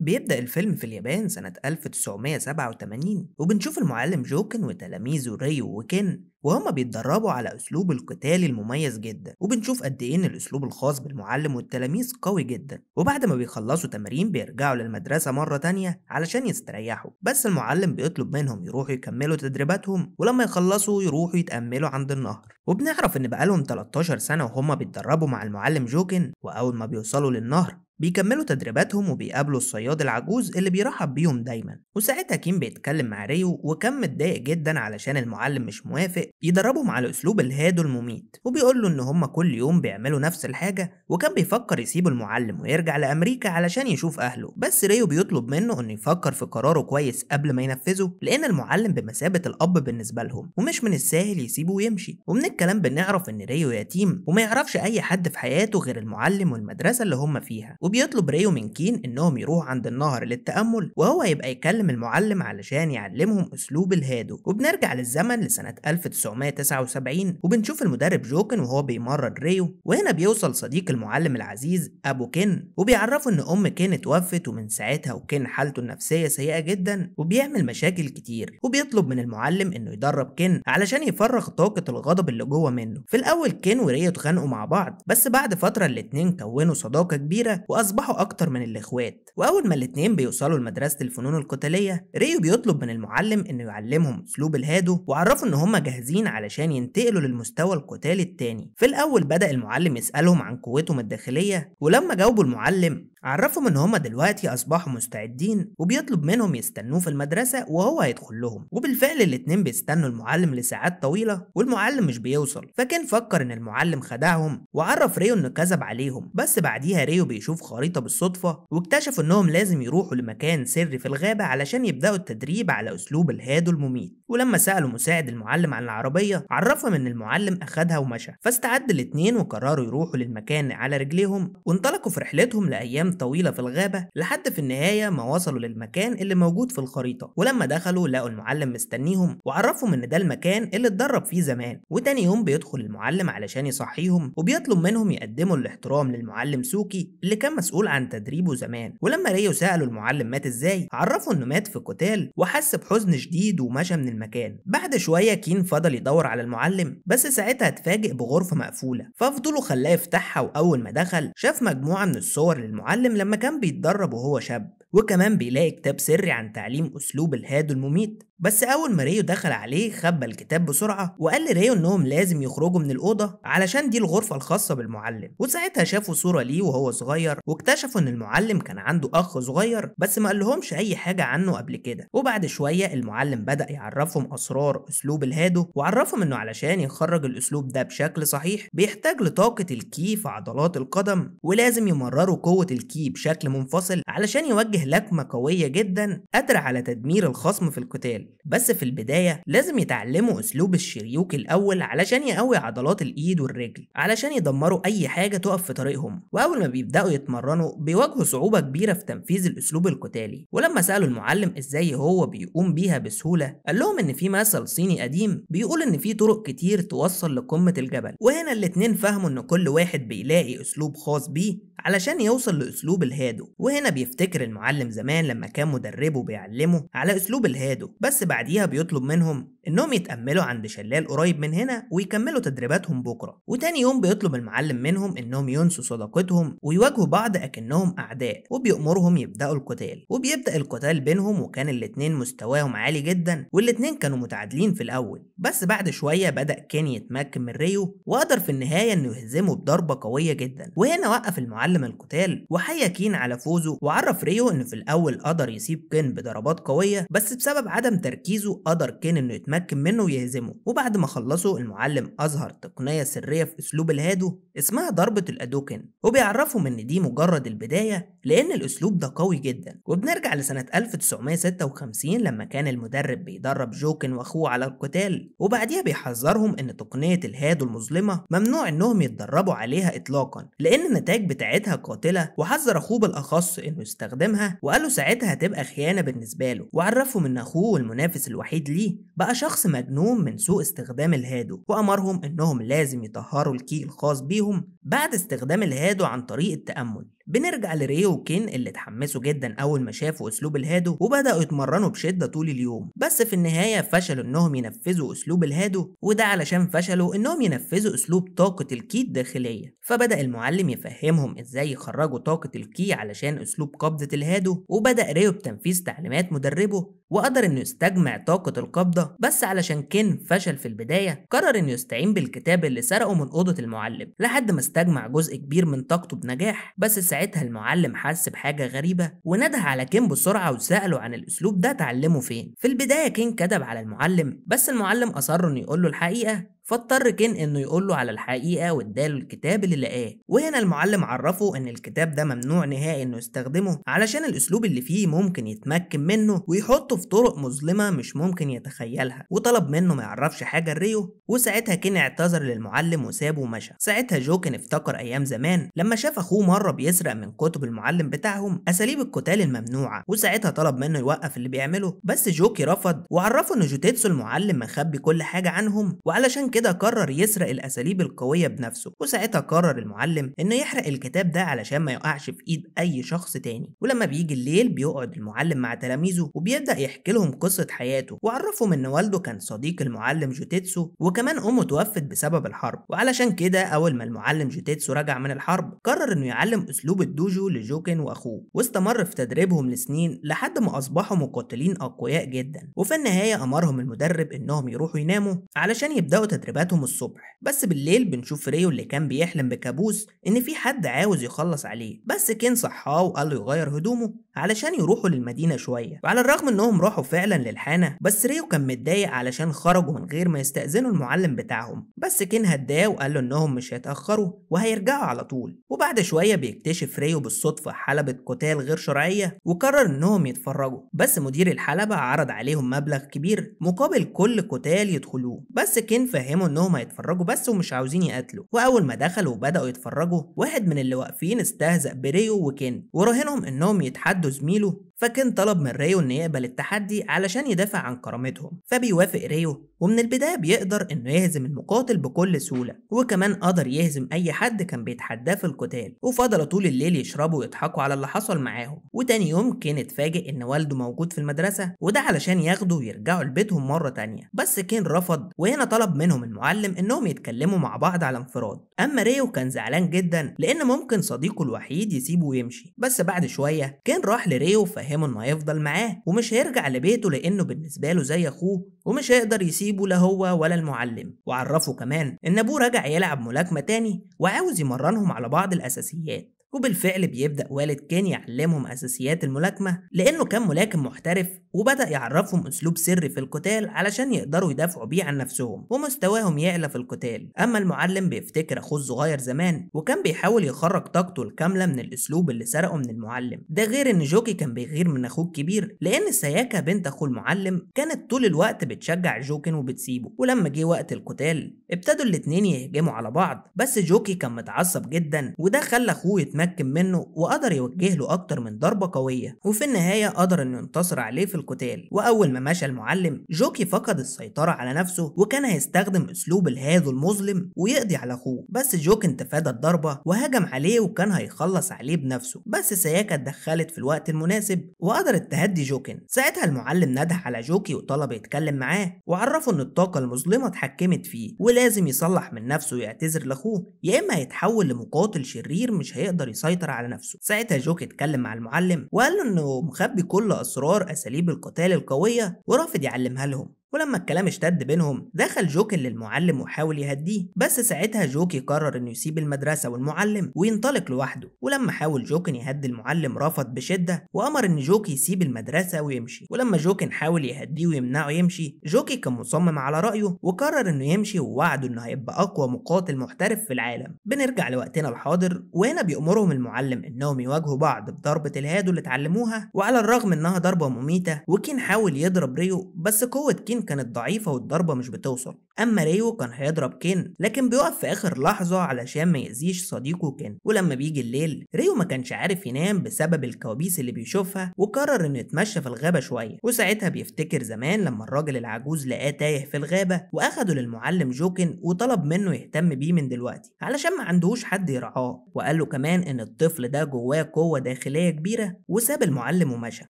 بيبدأ الفيلم في اليابان سنة 1987 وبنشوف المعلم جوكن وتلاميذه ريو وكن وهما بيتدربوا على أسلوب القتال المميز جدا وبنشوف قد إيه إن الأسلوب الخاص بالمعلم والتلاميذ قوي جدا وبعد ما بيخلصوا تمرين بيرجعوا للمدرسة مرة تانية علشان يستريحوا بس المعلم بيطلب منهم يروحوا يكملوا تدريباتهم ولما يخلصوا يروحوا يتأملوا عند النهر وبنعرف إن بقالهم 13 سنة وهما بيتدربوا مع المعلم جوكن وأول ما بيوصلوا للنهر بيكملوا تدريباتهم وبيقابلوا الصياد العجوز اللي بيرحب بيهم دايما وساعتها كيم بيتكلم مع ريو وكان متضايق جدا علشان المعلم مش موافق يدربهم على اسلوب الهادو المميت وبيقول له ان هما كل يوم بيعملوا نفس الحاجه وكان بيفكر يسيب المعلم ويرجع لامريكا علشان يشوف اهله بس ريو بيطلب منه انه يفكر في قراره كويس قبل ما ينفذه لان المعلم بمثابه الاب بالنسبه لهم ومش من السهل يسيبه ويمشي ومن الكلام بنعرف ان ريو يتيم وما يعرفش اي حد في حياته غير المعلم والمدرسه اللي هما فيها وبيطلب ريو من كين انهم يروحوا عند النهر للتامل وهو هيبقى يكلم المعلم علشان يعلمهم اسلوب الهادو وبنرجع للزمن لسنه 1900 1979 وبنشوف المدرب جوكن وهو بيمرن ريو وهنا بيوصل صديق المعلم العزيز أبو كين وبيعرفه إن أم كين اتوفت ومن ساعتها وكين حالته النفسية سيئة جدا وبيعمل مشاكل كتير وبيطلب من المعلم إنه يدرب كين علشان يفرغ طاقة الغضب اللي جوه منه في الأول كين وريو اتخانقوا مع بعض بس بعد فترة الاتنين كونوا صداقة كبيرة وأصبحوا أكتر من الإخوات وأول ما الاتنين بيوصلوا لمدرسة الفنون القتالية ريو بيطلب من المعلم إنه يعلمهم أسلوب الهادو وعرفوا إن هما جاهزين المتجهزين علشان ينتقلوا للمستوى القتالي التاني في الأول بدأ المعلم يسألهم عن قوتهم الداخلية ولما جاوبوا المعلم عرفهم ان هما دلوقتي اصبحوا مستعدين وبيطلب منهم يستنوه في المدرسه وهو هيدخل لهم وبالفعل الاتنين بيستنوا المعلم لساعات طويله والمعلم مش بيوصل فكان فكر ان المعلم خدعهم وعرف ريو انه كذب عليهم بس بعديها ريو بيشوف خريطه بالصدفه واكتشف انهم لازم يروحوا لمكان سري في الغابه علشان يبداوا التدريب على اسلوب الهادو المميت ولما سالوا مساعد المعلم عن العربيه عرفهم ان المعلم اخدها ومشى فاستعد الاتنين وقرروا يروحوا للمكان على رجليهم وانطلقوا في رحلتهم لايام طويلة في الغابة لحد في النهاية ما وصلوا للمكان اللي موجود في الخريطة ولما دخلوا لقوا المعلم مستنيهم وعرفهم ان ده المكان اللي اتدرب فيه زمان وتاني يوم بيدخل المعلم علشان يصحيهم وبيطلب منهم يقدموا الاحترام للمعلم سوكي اللي كان مسؤول عن تدريبه زمان ولما ريو سألوا المعلم مات ازاي عرفوا انه مات في قتال وحس بحزن شديد ومشى من المكان بعد شوية كين فضل يدور على المعلم بس ساعتها اتفاجئ بغرفة مقفولة ففضلوا خلاه يفتحها وأول ما دخل شاف مجموعة من الصور للمعلم اتعلم لما كان بيتدرب وهو شاب وكمان بيلاقي كتاب سري عن تعليم أسلوب الهادو المميت بس أول ما ريو دخل عليه خبى الكتاب بسرعة وقال لريو إنهم لازم يخرجوا من الأوضة علشان دي الغرفة الخاصة بالمعلم وساعتها شافوا صورة ليه وهو صغير واكتشفوا إن المعلم كان عنده أخ صغير بس ما قالهمش أي حاجة عنه قبل كده وبعد شوية المعلم بدأ يعرفهم أسرار أسلوب الهادو وعرفهم إنه علشان يخرج الأسلوب ده بشكل صحيح بيحتاج لطاقة الكي في عضلات القدم ولازم يمرروا قوة الكي بشكل منفصل علشان يوجه لكمة قوية جدا قادرة على تدمير الخصم في القتال بس في البداية لازم يتعلموا أسلوب الشريوك الأول علشان يقوي عضلات الإيد والرجل علشان يدمروا أي حاجة تقف في طريقهم وأول ما بيبدأوا يتمرنوا بيواجهوا صعوبة كبيرة في تنفيذ الأسلوب القتالي ولما سألوا المعلم إزاي هو بيقوم بيها بسهولة قال لهم إن في مثل صيني قديم بيقول إن في طرق كتير توصل لقمة الجبل وهنا الاتنين فهموا إن كل واحد بيلاقي أسلوب خاص بيه علشان يوصل لأسلوب الهادو وهنا بيفتكر المعلم المعلم زمان لما كان مدربه بيعلمه على اسلوب الهادو بس بعديها بيطلب منهم انهم يتاملوا عند شلال قريب من هنا ويكملوا تدريباتهم بكره وتاني يوم بيطلب المعلم منهم انهم ينسوا صداقتهم ويواجهوا بعض اكنهم اعداء وبيأمرهم يبداوا القتال وبيبدا القتال بينهم وكان الاتنين مستواهم عالي جدا والاتنين كانوا متعادلين في الاول بس بعد شويه بدا كين يتمكن من ريو وقدر في النهايه انه يهزمه بضربه قويه جدا وهنا وقف المعلم القتال وحيا كين على فوزه وعرف ريو ان في الاول قدر يسيب كين بضربات قويه بس بسبب عدم تركيزه قدر كين انه يتمكن منه ويهزمه وبعد ما خلصوا المعلم اظهر تقنيه سريه في اسلوب الهادو اسمها ضربه الادوكن وبيعرفهم ان دي مجرد البدايه لان الاسلوب ده قوي جدا وبنرجع لسنه 1956 لما كان المدرب بيدرب جوكن واخوه على القتال وبعديها بيحذرهم ان تقنيه الهادو المظلمه ممنوع انهم يتدربوا عليها اطلاقا لان النتائج بتاعتها قاتله وحذر اخوه بالاخص انه يستخدمها وقال له ساعتها هتبقى خيانة بالنسبة له وعرفهم ان اخوه والمنافس الوحيد ليه بقى شخص مجنون من سوء استخدام الهادو وأمرهم انهم لازم يطهروا الكي الخاص بيهم بعد استخدام الهادو عن طريق التأمل بنرجع لريو وكين اللي اتحمسوا جدا اول ما شافوا اسلوب الهادو وبداوا يتمرنوا بشده طول اليوم بس في النهايه فشلوا انهم ينفذوا اسلوب الهادو وده علشان فشلوا انهم ينفذوا اسلوب طاقه الكي الداخليه فبدا المعلم يفهمهم ازاي يخرجوا طاقه الكي علشان اسلوب قبضه الهادو وبدا ريو بتنفيذ تعليمات مدربه وقدر انه يستجمع طاقه القبضه بس علشان كين فشل في البدايه قرر انه يستعين بالكتاب اللي سرقه من اوضه المعلم لحد ما تجمع جزء كبير من طاقته بنجاح بس ساعتها المعلم حس بحاجة غريبة ونادى على كين بسرعة وسأله عن الأسلوب ده اتعلمه فين في البداية كين كذب على المعلم بس المعلم أصر إنه يقول له الحقيقة فاضطر كين انه يقول له على الحقيقه واداله الكتاب اللي لقاه وهنا المعلم عرفه ان الكتاب ده ممنوع نهائي انه يستخدمه علشان الاسلوب اللي فيه ممكن يتمكن منه ويحطه في طرق مظلمه مش ممكن يتخيلها وطلب منه ما يعرفش حاجه لريو وساعتها كين اعتذر للمعلم وسابه ومشى ساعتها جوكن افتكر ايام زمان لما شاف اخوه مره بيسرق من كتب المعلم بتاعهم اساليب القتال الممنوعه وساعتها طلب منه يوقف اللي بيعمله بس جوكي رفض وعرفه ان جوتيتسو المعلم مخبي كل حاجه عنهم وعلشان كده قرر يسرق الأساليب القوية بنفسه وساعتها قرر المعلم إنه يحرق الكتاب ده علشان ما يقعش في إيد أي شخص تاني ولما بيجي الليل بيقعد المعلم مع تلاميذه وبيبدأ يحكي لهم قصة حياته وعرفهم إن والده كان صديق المعلم جوتيتسو وكمان أمه توفت بسبب الحرب وعلشان كده أول ما المعلم جوتيتسو رجع من الحرب قرر إنه يعلم أسلوب الدوجو لجوكن وأخوه واستمر في تدريبهم لسنين لحد ما أصبحوا مقاتلين أقوياء جدا وفي النهاية أمرهم المدرب إنهم يروحوا يناموا علشان يبدأوا تدريبهم تدريباتهم الصبح بس بالليل بنشوف ريو اللي كان بيحلم بكابوس ان في حد عاوز يخلص عليه بس كين صحاه وقال له يغير هدومه علشان يروحوا للمدينة شوية وعلى الرغم انهم راحوا فعلا للحانة بس ريو كان متضايق علشان خرجوا من غير ما يستأذنوا المعلم بتاعهم بس كين هداه وقال له انهم مش هيتأخروا وهيرجعوا على طول وبعد شوية بيكتشف ريو بالصدفة حلبة قتال غير شرعية وقرر انهم يتفرجوا بس مدير الحلبة عرض عليهم مبلغ كبير مقابل كل قتال يدخلوه بس كين فهم فهموا انهم هيتفرجوا بس ومش عاوزين يقاتلوا واول ما دخلوا وبداوا يتفرجوا واحد من اللي واقفين استهزأ بريو وكين وراهنهم انهم يتحدوا زميله فكان طلب من ريو إن يقبل التحدي علشان يدافع عن كرامتهم فبيوافق ريو ومن البداية بيقدر إنه يهزم المقاتل بكل سهولة وكمان قدر يهزم أي حد كان بيتحداه في القتال وفضلوا طول الليل يشربوا ويضحكوا على اللي حصل معاهم وتاني يوم كين اتفاجئ إن والده موجود في المدرسة وده علشان ياخده ويرجعوا لبيتهم مرة تانية بس كين رفض وهنا طلب منهم المعلم إنهم يتكلموا مع بعض على انفراد أما ريو كان زعلان جدا لأن ممكن صديقه الوحيد يسيبه ويمشي بس بعد شوية كين راح لريو فهمه انه هيفضل معاه ومش هيرجع لبيته لانه بالنسبه له زي اخوه ومش هيقدر يسيبه لا هو ولا المعلم وعرفه كمان ان ابوه رجع يلعب ملاكمه تاني وعاوز يمرنهم على بعض الاساسيات وبالفعل بيبدأ والد كين يعلمهم أساسيات الملاكمة لأنه كان ملاكم محترف وبدأ يعرفهم أسلوب سري في القتال علشان يقدروا يدافعوا بيه عن نفسهم ومستواهم يعلى في القتال أما المعلم بيفتكر أخوه الصغير زمان وكان بيحاول يخرج طاقته الكاملة من الأسلوب اللي سرقه من المعلم ده غير إن جوكي كان بيغير من أخوه الكبير لأن سياكا بنت أخوه المعلم كانت طول الوقت بتشجع جوكن وبتسيبه ولما جه وقت القتال ابتدوا الاتنين يهجموا على بعض بس جوكي كان متعصب جدا وده خلى أخوه يتمكن منه وقدر يوجه له أكتر من ضربة قوية وفي النهاية قدر إنه ينتصر عليه في القتال وأول ما مشى المعلم جوكي فقد السيطرة على نفسه وكان هيستخدم أسلوب الهاذو المظلم ويقضي على أخوه بس جوكي استفاد الضربة وهجم عليه وكان هيخلص عليه بنفسه بس سياكا اتدخلت في الوقت المناسب وقدرت تهدي جوكن ساعتها المعلم نده على جوكي وطلب يتكلم معاه وعرفه إن الطاقة المظلمة اتحكمت فيه ولازم يصلح من نفسه ويعتذر لأخوه يا إما هيتحول لمقاتل شرير مش هيقدر يقدر يسيطر على نفسه ساعتها جوك اتكلم مع المعلم وقال له انه مخبي كل اسرار اساليب القتال القويه ورافض يعلمها لهم ولما الكلام اشتد بينهم دخل جوكن للمعلم وحاول يهديه بس ساعتها جوكي قرر انه يسيب المدرسه والمعلم وينطلق لوحده ولما حاول جوكن يهدي المعلم رفض بشده وامر ان جوكي يسيب المدرسه ويمشي ولما جوكن حاول يهديه ويمنعه يمشي جوكي كان مصمم على رايه وقرر انه يمشي ووعده انه هيبقى اقوى مقاتل محترف في العالم بنرجع لوقتنا الحاضر وهنا بيأمرهم المعلم انهم يواجهوا بعض بضربه الهادو اللي اتعلموها وعلى الرغم انها ضربه مميته وكين حاول يضرب ريو بس قوه كين كين كانت ضعيفة والضربة مش بتوصل أما ريو كان هيضرب كين لكن بيقف في آخر لحظة علشان ما يأذيش صديقه كين ولما بيجي الليل ريو ما كانش عارف ينام بسبب الكوابيس اللي بيشوفها وقرر إنه يتمشى في الغابة شوية وساعتها بيفتكر زمان لما الراجل العجوز لقاه تايه في الغابة وأخده للمعلم جوكن وطلب منه يهتم بيه من دلوقتي علشان ما عندهوش حد يرعاه وقال له كمان إن الطفل ده جواه قوة داخلية كبيرة وساب المعلم ومشى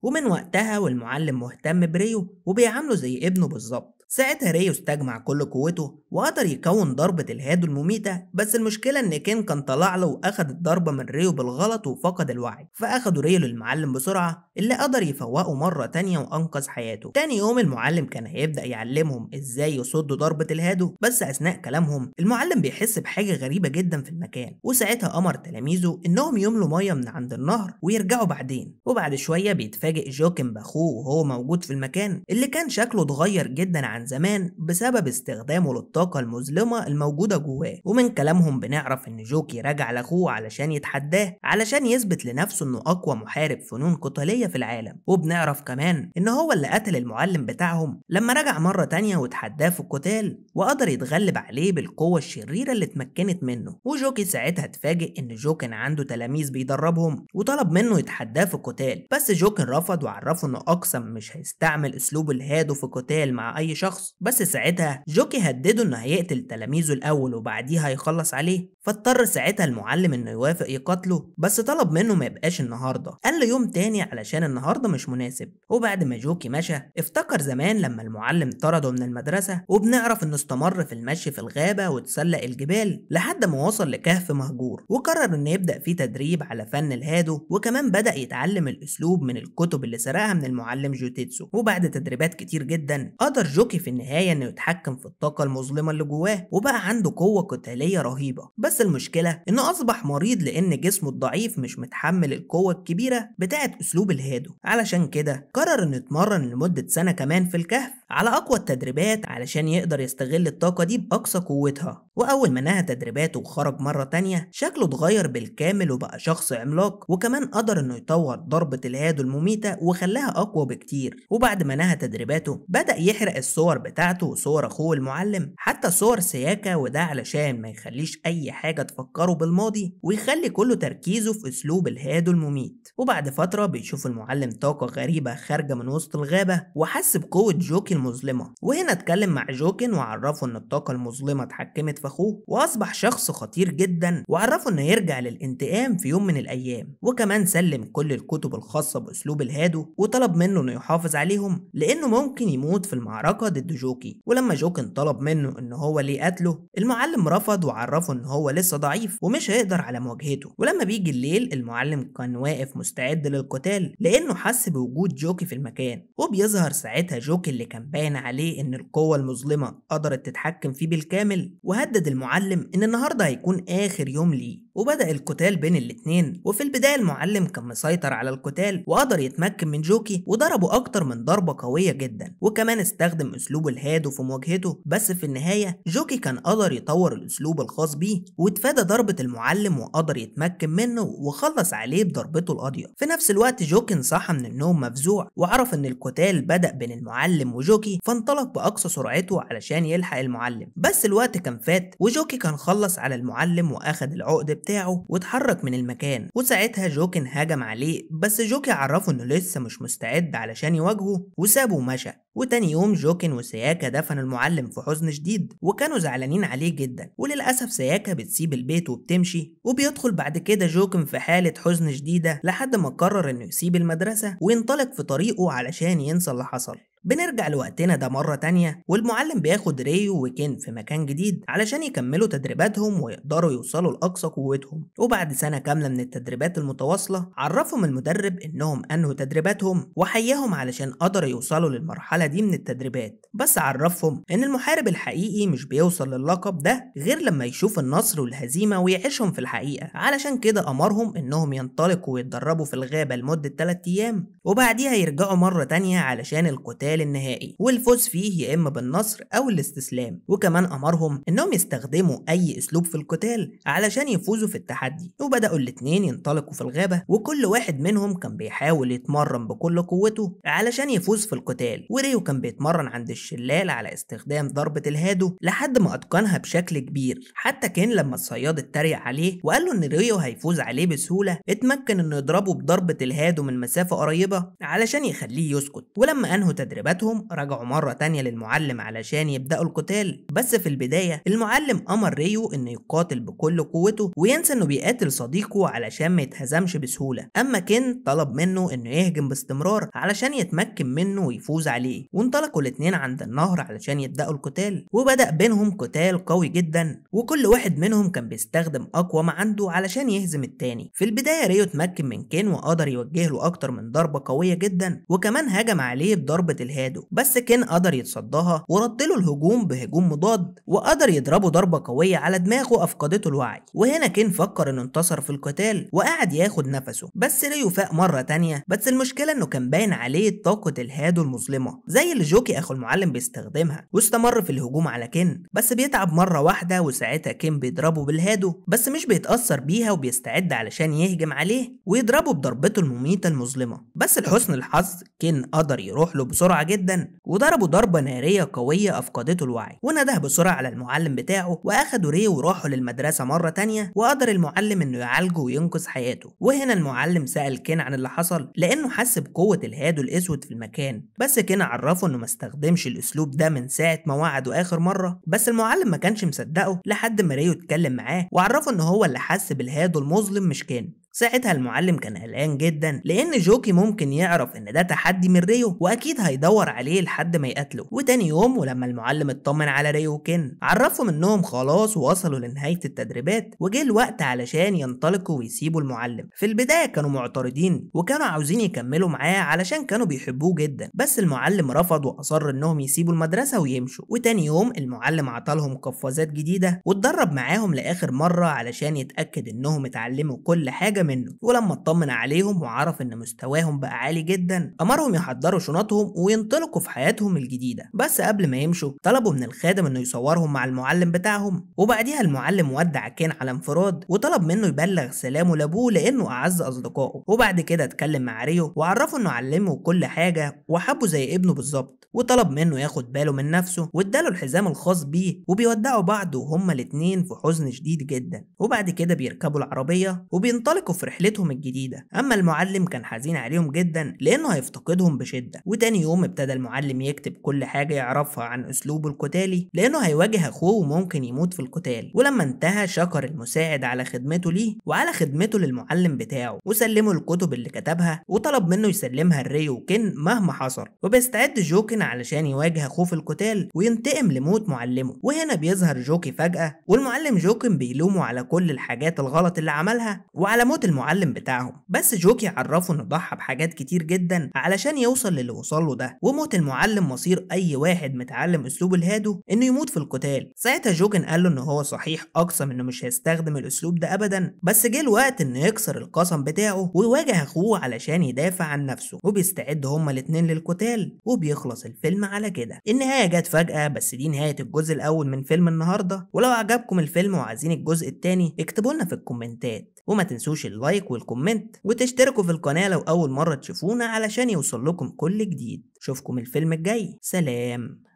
ومن وقتها والمعلم مهتم بريو وبيعامله زي ابنه بالظبط ساعتها ريو استجمع كل قوته وقدر يكون ضربة الهادو المميتة بس المشكلة إن كين كان طلع له وأخد الضربة من ريو بالغلط وفقد الوعي فأخدوا ريو للمعلم بسرعة اللي قدر يفوقه مرة تانية وأنقذ حياته تاني يوم المعلم كان هيبدأ يعلمهم إزاي يصدوا ضربة الهادو بس أثناء كلامهم المعلم بيحس بحاجة غريبة جدا في المكان وساعتها أمر تلاميذه إنهم يملوا مية من عند النهر ويرجعوا بعدين وبعد شوية بيتفاجئ جوكن بأخوه وهو موجود في المكان اللي كان شكله اتغير اتغير جدا عن زمان بسبب استخدامه للطاقة المظلمة الموجودة جواه ومن كلامهم بنعرف ان جوكي رجع لاخوه علشان يتحداه علشان يثبت لنفسه انه اقوى محارب فنون قتالية في العالم وبنعرف كمان ان هو اللي قتل المعلم بتاعهم لما رجع مرة تانية واتحداه في القتال وقدر يتغلب عليه بالقوة الشريرة اللي اتمكنت منه وجوكي ساعتها اتفاجئ ان جوكن عنده تلاميذ بيدربهم وطلب منه يتحداه في القتال بس جوكن رفض وعرفه انه اقسم مش هيستعمل اسلوب الهادو في قتال مع أي شخص بس ساعتها جوكي هدده إنه هيقتل تلاميذه الأول وبعديها هيخلص عليه فاضطر ساعتها المعلم إنه يوافق يقاتله بس طلب منه ما يبقاش النهارده قال له يوم تاني علشان النهارده مش مناسب وبعد ما جوكي مشى افتكر زمان لما المعلم طرده من المدرسة وبنعرف إنه استمر في المشي في الغابة وتسلق الجبال لحد ما وصل لكهف مهجور وقرر إنه يبدأ فيه تدريب على فن الهادو وكمان بدأ يتعلم الأسلوب من الكتب اللي سرقها من المعلم جوتيتسو وبعد تدريبات كتير جدا قدر جوكي في النهاية انه يتحكم في الطاقة المظلمة اللي جواه وبقى عنده قوة قتالية رهيبة بس المشكلة انه اصبح مريض لان جسمه الضعيف مش متحمل القوة الكبيرة بتاعة اسلوب الهادو علشان كده قرر انه يتمرن لمدة سنة كمان في الكهف على أقوى التدريبات علشان يقدر يستغل الطاقة دي بأقصى قوتها وأول ما نهى تدريباته وخرج مرة تانية شكله اتغير بالكامل وبقى شخص عملاق وكمان قدر إنه يطور ضربة الهادو المميتة وخلاها أقوى بكتير وبعد ما نهى تدريباته بدأ يحرق الصور بتاعته وصور أخوه المعلم حتى صور سياكا وده علشان ما يخليش أي حاجة تفكره بالماضي ويخلي كله تركيزه في أسلوب الهادو المميت وبعد فترة بيشوف المعلم طاقة غريبة خارجة من وسط الغابة وحس بقوة جوكي المظلمة وهنا اتكلم مع جوكن وعرفه ان الطاقة المظلمة اتحكمت في اخوه واصبح شخص خطير جدا وعرفه انه يرجع للانتقام في يوم من الايام وكمان سلم كل الكتب الخاصة باسلوب الهادو وطلب منه انه يحافظ عليهم لانه ممكن يموت في المعركة ضد جوكي ولما جوكن طلب منه ان هو ليه قتله المعلم رفض وعرفه ان هو لسه ضعيف ومش هيقدر على مواجهته ولما بيجي الليل المعلم كان واقف مستعد للقتال لانه حس بوجود جوكي في المكان وبيظهر ساعتها جوكي اللي كان باين عليه إن القوة المظلمة قدرت تتحكم فيه بالكامل وهدد المعلم إن النهاردة هيكون آخر يوم ليه وبدأ القتال بين الاتنين وفي البداية المعلم كان مسيطر على القتال وقدر يتمكن من جوكي وضربه أكتر من ضربة قوية جدا وكمان استخدم أسلوبه الهادو في مواجهته بس في النهاية جوكي كان قدر يطور الأسلوب الخاص بيه واتفادى ضربة المعلم وقدر يتمكن منه وخلص عليه بضربته القاضية في نفس الوقت جوكي انصحى من النوم مفزوع وعرف إن القتال بدأ بين المعلم وجوكي فانطلق بأقصى سرعته علشان يلحق المعلم بس الوقت كان فات وجوكي كان خلص على المعلم وأخد العقدة بتاعه واتحرك من المكان وساعتها جوكن هجم عليه بس جوكي عرفه انه لسه مش مستعد علشان يواجهه وسابه ومشى وتاني يوم جوكن وسياكا دفن المعلم في حزن شديد وكانوا زعلانين عليه جدا وللأسف سياكا بتسيب البيت وبتمشي وبيدخل بعد كده جوكن في حالة حزن شديدة لحد ما قرر انه يسيب المدرسة وينطلق في طريقه علشان ينسى اللي حصل بنرجع لوقتنا ده مرة تانية والمعلم بياخد ريو وكين في مكان جديد علشان يكملوا تدريباتهم ويقدروا يوصلوا لأقصى قوتهم وبعد سنة كاملة من التدريبات المتواصلة عرفهم المدرب إنهم أنهوا تدريباتهم وحياهم علشان قدروا يوصلوا للمرحلة دي من التدريبات بس عرفهم إن المحارب الحقيقي مش بيوصل للقب ده غير لما يشوف النصر والهزيمة ويعيشهم في الحقيقة علشان كده أمرهم إنهم ينطلقوا ويتدربوا في الغابة لمدة 3 أيام وبعديها يرجعوا مرة تانية علشان القتال السؤال النهائي والفوز فيه يا اما بالنصر او الاستسلام وكمان امرهم انهم يستخدموا اي اسلوب في القتال علشان يفوزوا في التحدي وبداوا الاثنين ينطلقوا في الغابه وكل واحد منهم كان بيحاول يتمرن بكل قوته علشان يفوز في القتال وريو كان بيتمرن عند الشلال على استخدام ضربه الهادو لحد ما اتقنها بشكل كبير حتى كان لما الصياد اتريق عليه وقال له ان ريو هيفوز عليه بسهوله اتمكن انه يضربه بضربه الهادو من مسافه قريبه علشان يخليه يسكت ولما انهوا تدريب تدريباتهم رجعوا مرة تانية للمعلم علشان يبدأوا القتال بس في البداية المعلم أمر ريو إنه يقاتل بكل قوته وينسى إنه بيقاتل صديقه علشان ما يتهزمش بسهولة أما كين طلب منه إنه يهجم باستمرار علشان يتمكن منه ويفوز عليه وانطلقوا الاتنين عند النهر علشان يبدأوا القتال وبدأ بينهم قتال قوي جدا وكل واحد منهم كان بيستخدم أقوى ما عنده علشان يهزم التاني في البداية ريو اتمكن من كين وقدر يوجه له أكتر من ضربة قوية جدا وكمان هجم عليه بضربة الهيد اجتهاده بس كان قدر يتصداها ورد له الهجوم بهجوم مضاد وقدر يضربه ضربة قوية على دماغه أفقدته الوعي وهنا كان فكر إنه انتصر في القتال وقعد ياخد نفسه بس ريو فاق مرة تانية بس المشكلة إنه كان باين عليه طاقة الهادو المظلمة زي اللي جوكي أخو المعلم بيستخدمها واستمر في الهجوم على كين بس بيتعب مرة واحدة وساعتها كين بيضربه بالهادو بس مش بيتأثر بيها وبيستعد علشان يهجم عليه ويضربه بضربته المميتة المظلمة بس لحسن الحظ كين قدر يروح له بسرعة جدا وضربوا ضربة نارية قوية أفقدته الوعي ونده بسرعة على المعلم بتاعه وأخدوا ريه وراحوا للمدرسة مرة تانية وقدر المعلم إنه يعالجه وينقذ حياته وهنا المعلم سأل كين عن اللي حصل لأنه حس بقوة الهادو الأسود في المكان بس كين عرفه إنه ما استخدمش الأسلوب ده من ساعة ما وعده آخر مرة بس المعلم ما كانش مصدقه لحد ما ريو اتكلم معاه وعرفه إن هو اللي حس بالهادو المظلم مش كين ساعتها المعلم كان قلقان جدا لان جوكي ممكن يعرف ان ده تحدي من ريو واكيد هيدور عليه لحد ما يقتله وتاني يوم ولما المعلم اطمن على ريو وكن عرفهم انهم خلاص وصلوا لنهايه التدريبات وجه الوقت علشان ينطلقوا ويسيبوا المعلم في البدايه كانوا معترضين وكانوا عاوزين يكملوا معاه علشان كانوا بيحبوه جدا بس المعلم رفض واصر انهم يسيبوا المدرسه ويمشوا وتاني يوم المعلم عطالهم قفازات جديده واتدرب معاهم لاخر مره علشان يتاكد انهم اتعلموا كل حاجه منه ولما اطمن عليهم وعرف ان مستواهم بقى عالي جدا امرهم يحضروا شنطهم وينطلقوا في حياتهم الجديده بس قبل ما يمشوا طلبوا من الخادم انه يصورهم مع المعلم بتاعهم وبعديها المعلم ودع كين على انفراد وطلب منه يبلغ سلامه لابوه لانه اعز اصدقائه وبعد كده اتكلم مع ريو وعرفه انه علمه كل حاجه وحبه زي ابنه بالظبط وطلب منه ياخد باله من نفسه واداله الحزام الخاص بيه وبيودعوا بعض وهما الاتنين في حزن شديد جدا وبعد كده بيركبوا العربيه وبينطلقوا في رحلتهم الجديدة أما المعلم كان حزين عليهم جدا لأنه هيفتقدهم بشدة وتاني يوم ابتدى المعلم يكتب كل حاجة يعرفها عن أسلوبه القتالي لأنه هيواجه أخوه وممكن يموت في القتال ولما انتهى شكر المساعد على خدمته ليه وعلى خدمته للمعلم بتاعه وسلمه الكتب اللي كتبها وطلب منه يسلمها لري وكن مهما حصل وبيستعد جوكن علشان يواجه أخوه في القتال وينتقم لموت معلمه وهنا بيظهر جوكي فجأة والمعلم جوكن بيلومه على كل الحاجات الغلط اللي عملها وعلى موت موت المعلم بتاعهم بس جوكي عرفه انه ضحى بحاجات كتير جدا علشان يوصل للي وصل له ده وموت المعلم مصير اي واحد متعلم اسلوب الهادو انه يموت في القتال ساعتها جوكن قال له ان هو صحيح اقسم انه مش هيستخدم الاسلوب ده ابدا بس جه الوقت انه يكسر القسم بتاعه ويواجه اخوه علشان يدافع عن نفسه وبيستعد هما الاثنين للقتال وبيخلص الفيلم على كده النهايه جت فجاه بس دي نهايه الجزء الاول من فيلم النهارده ولو عجبكم الفيلم وعايزين الجزء الثاني اكتبوا لنا في الكومنتات وما تنسوش تنسوش اللايك والكومنت وتشتركوا في القناة لو أول مرة تشوفونا علشان يوصل لكم كل جديد شوفكم الفيلم الجاي سلام